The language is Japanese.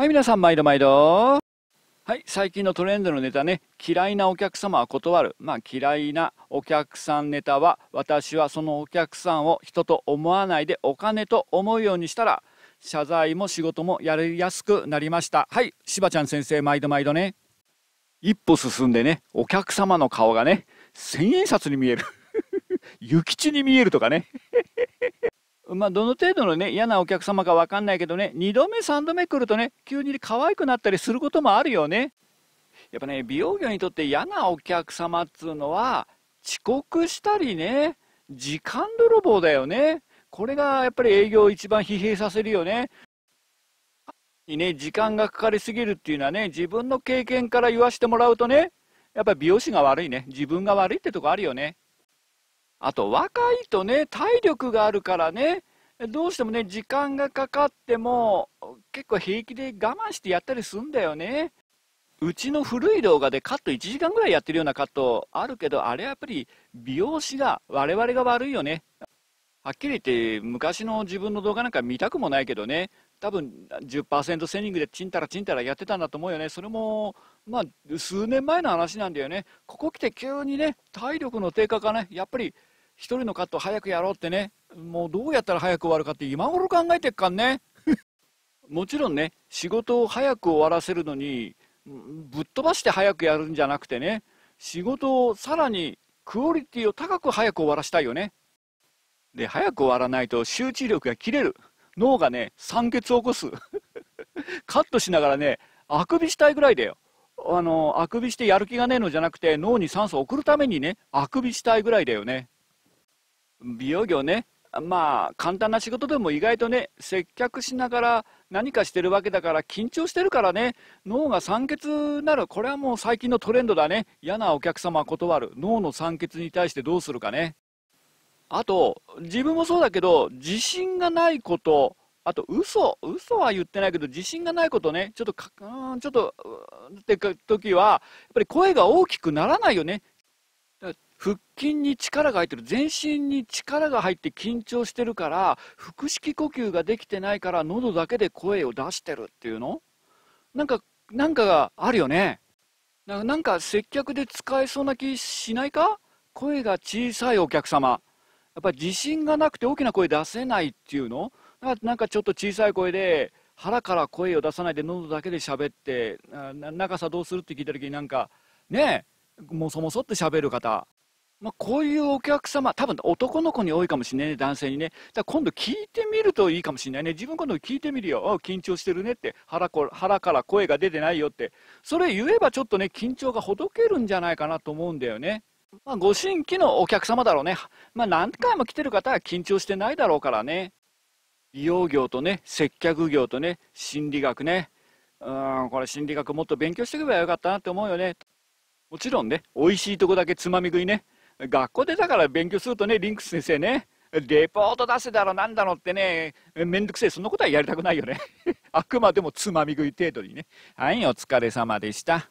はい、皆さん、毎度毎度。はい、最近のトレンドのネタね、嫌いなお客様は断る。まあ、嫌いなお客さんネタは、私はそのお客さんを人と思わないでお金と思うようにしたら、謝罪も仕事もやりやすくなりました。はい、しばちゃん先生、毎度毎度ね。一歩進んでね、お客様の顔がね、千円札に見える。諭吉に見えるとかねまあ、どの程度のね、嫌なお客様か分かんないけどね、2度目、3度目来るとね、急に可愛くなったりすることもあるよね。やっぱね、美容業にとって嫌なお客様っつうのは、遅刻したりね、時間泥棒だよね。これがやっぱり営業を一番疲弊させるよね。にね、時間がかかりすぎるっていうのはね、自分の経験から言わしてもらうとね、やっぱり美容師が悪いね、自分が悪いってとこあるよね。あと若いとね体力があるからねどうしてもね時間がかかっても結構平気で我慢してやったりすんだよねうちの古い動画でカット1時間ぐらいやってるようなカットあるけどあれはやっぱり美容師が我々が悪いよねはっきり言って昔の自分の動画なんか見たくもないけどね多分10%セニングでちんたらちんたらやってたんだと思うよねそれもまあ数年前の話なんだよねここ来て急にね体力の低下がねやっぱり1人のカット早くやろうってねもうどうやったら早く終わるかって今頃考えてっかんね もちろんね仕事を早く終わらせるのにぶっ飛ばして早くやるんじゃなくてね仕事をさらにクオリティを高く早く終わらせたいよねで早く終わらないと集中力が切れる脳がね酸欠を起こす カットしながらねあくびしたいぐらいだよあのあくびしてやる気がねえのじゃなくて脳に酸素を送るためにねあくびしたいぐらいだよね美容業ねまあ簡単な仕事でも意外とね接客しながら何かしてるわけだから緊張してるからね脳が酸欠になるこれはもう最近のトレンドだね嫌なお客様は断る脳の酸欠に対してどうするかねあと自分もそうだけど自信がないことあと嘘嘘は言ってないけど自信がないことねちょっとかうんちょっとって時はやっぱり声が大きくならないよね腹筋に力が入ってる全身に力が入って緊張してるから腹式呼吸ができてないから喉だけで声を出してるっていうのなんかなんかがあるよねなんか接客で使えそうな気しないか声が小さいお客様やっぱり自信がなくて大きな声出せないっていうのなんかちょっと小さい声で腹から声を出さないで喉だけで喋って長さどうするって聞いた時になんかねえもそもそって喋る方まあ、こういうお客様、多分男の子に多いかもしれないね、男性にね。だ今度聞いてみるといいかもしれないね。自分今度聞いてみるよ。緊張してるねって腹こ、腹から声が出てないよって。それ言えばちょっとね、緊張がほどけるんじゃないかなと思うんだよね。まあ、ご新規のお客様だろうね。まあ、何回も来てる方は緊張してないだろうからね。美容業とね、接客業とね、心理学ね。うん、これ心理学もっと勉強していけばよかったなって思うよね。もちろんね、美味しいとこだけつまみ食いね。学校でだから勉強するとね、リンクス先生ね、レポート出せだろ、なんだろってね、めんどくせえ、そんなことはやりたくないよね。あくまでもつまみ食い程度にね。はい、お疲れ様でした。